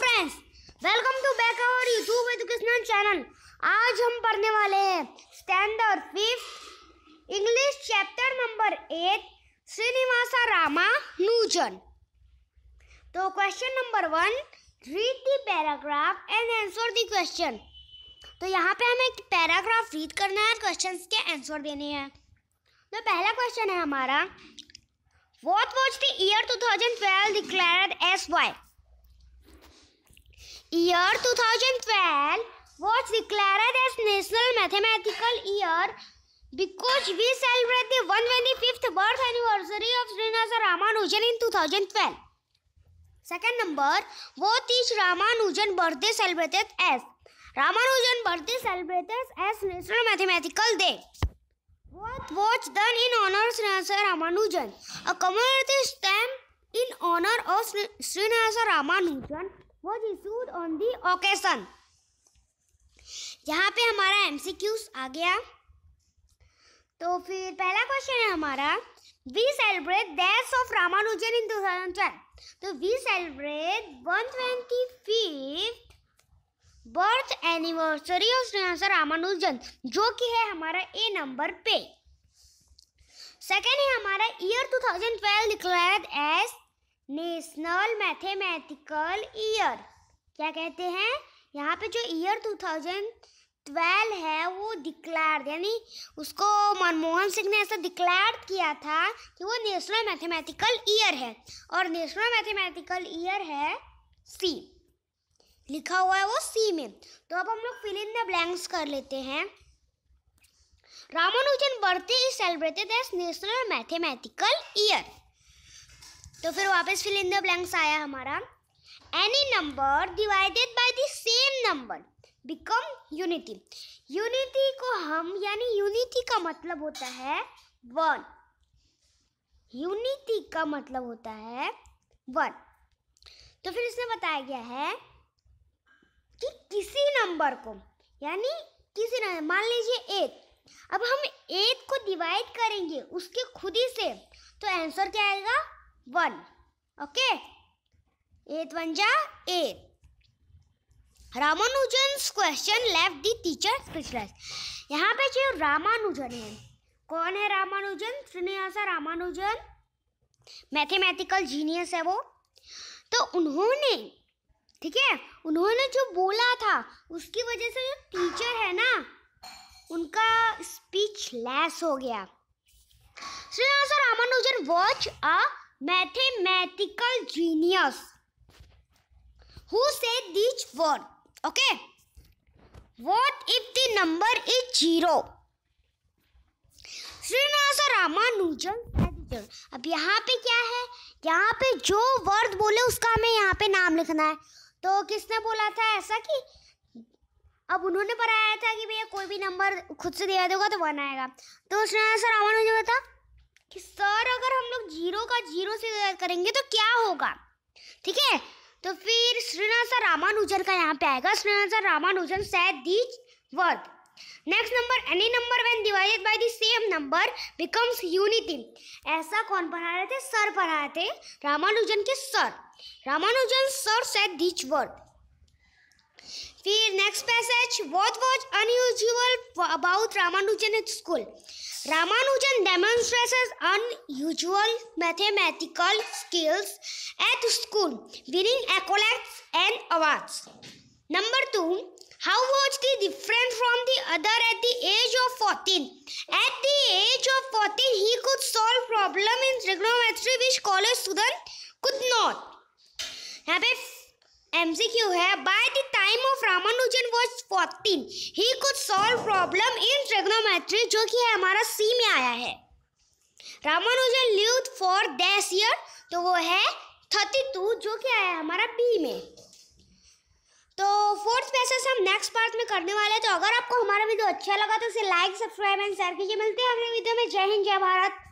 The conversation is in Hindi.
Friends welcome to back our YouTube educational channel आज हम पढ़ने वाले हैं standard fifth English chapter number eight Srinivasa Ramanujan तो question number one read the paragraph and answer the question तो यहाँ पे हमें पैराग्राफ रीड करना है क्वेश्चन के आंसर देने हैं तो पहला क्वेश्चन है हमारा what the year two thousand twelve declare as why year 2012 was declared as National Mathematical Year because we celebrate the 125th birth anniversary of Srinivasa Ramanujan in 2012. Second number, what is Ramanujan birthday celebrated as? Ramanujan birthday celebrated as National Mathematical Day. What was done in honor of Srinivasa Ramanujan? A commemorative stamp in honor of Srinivasa Ramanujan was issued on the occasion यहाँ पे हमारा एमसीक्यूज आ गया तो फिर पहला क्वेश्चन है हमारा we celebrate death of Ramanujan in 2012 तो we celebrate one twenty fifth birth anniversary of Srinivasa Ramanujan जो कि है हमारा ए नंबर पे सेकेंड है हमारा year two thousand twelve declare as national mathematical year क्या कहते हैं यहाँ पे जो ईयर 2012 है वो डिक्लेयर यानी उसको मनमोहन सिंह ने ऐसा डिक्लेयर किया था कि वो नेशनल मैथमेटिकल ईयर है और नेशनल मैथमेटिकल ईयर है सी लिखा हुआ है वो सी में तो अब हम लोग फिलिंग में ब्लैंक्स कर लेते हैं Ramanujan birthday is celebrated as national mathematical year तो फिर वापस फिल इन द ब्लैंक्स आया हमारा any number divided by the same number become unity unity को हम यानी यूनिटी का मतलब होता है वन यूनिटी का मतलब होता है वन तो फिर इसमें बताया गया है कि किसी नंबर को यानी किसी नंबर मान लीजिए एट अब हम एट को डिवाइड करेंगे उसके खुद ही से तो आंसर क्या आएगा वन ओके एट वन जा eight Ramanujan question left the teacher criticise यहाँ पे जो रामानुजन है कौन है रामानुजन श्रीनिवासा रामानुजन मैथमेटिकल जीनियस है वो तो उन्होंने ठीक है उन्होंने जो बोला था उसकी वजह से जो टीचर है ना उनका स्पीच लेस हो गया Srinivasa Ramanujan was a mathematical genius who said this word okay what if the number is zero Srinivasa Ramanujan अब यहाँ पे क्या है यहाँ पे जो वर्ड बोले उसका हमें यहाँ पे नाम लिखना है तो किसने बोला था ऐसा कि अब उन्होंने बताया था कि भैया कोई भी नंबर खुद से दिया देगा तो वन आएगा तो श्रीनिवास रामानुजन बता कि सर अगर हम लोग जीरो का जीरो से करेंगे तो क्या होगा ठीक है तो फिर श्रीनाथा रामानुजन का यहाँ पे आएगा Srinivasa Ramanujan set these word next number any number when divided by the same number becomes unity ऐसा कौन पढ़ा रहे थे सर पढ़ा रहे थे रामानुजन के sir Ramanujan sir set these word फिर next passage what was unusual about Ramanujan school Ramanujan demonstrates unusual mathematical skills at school, winning accolades and awards. Number 2. How was he different from the other at the age of 14? At the age of 14, he could solve problems in trigonometry which college students could not. MCQ है by the time of Ramanujan was 14 he could solve problem in trigonometry जो कि है हमारा सी में आया है Ramanujan lived for this year तो वो है 32 जो कि आया है हमारा बी में तो फोर्थ पैसेज हम नेक्स्ट पार्ट में करने वाले हैं तो अगर आपको हमारा वीडियो अच्छा लगा तो इसे लाइक सब्सक्राइब एंड शेयर कीजिए मिलते हैं अगले वीडियो में जय हिंद जय भारत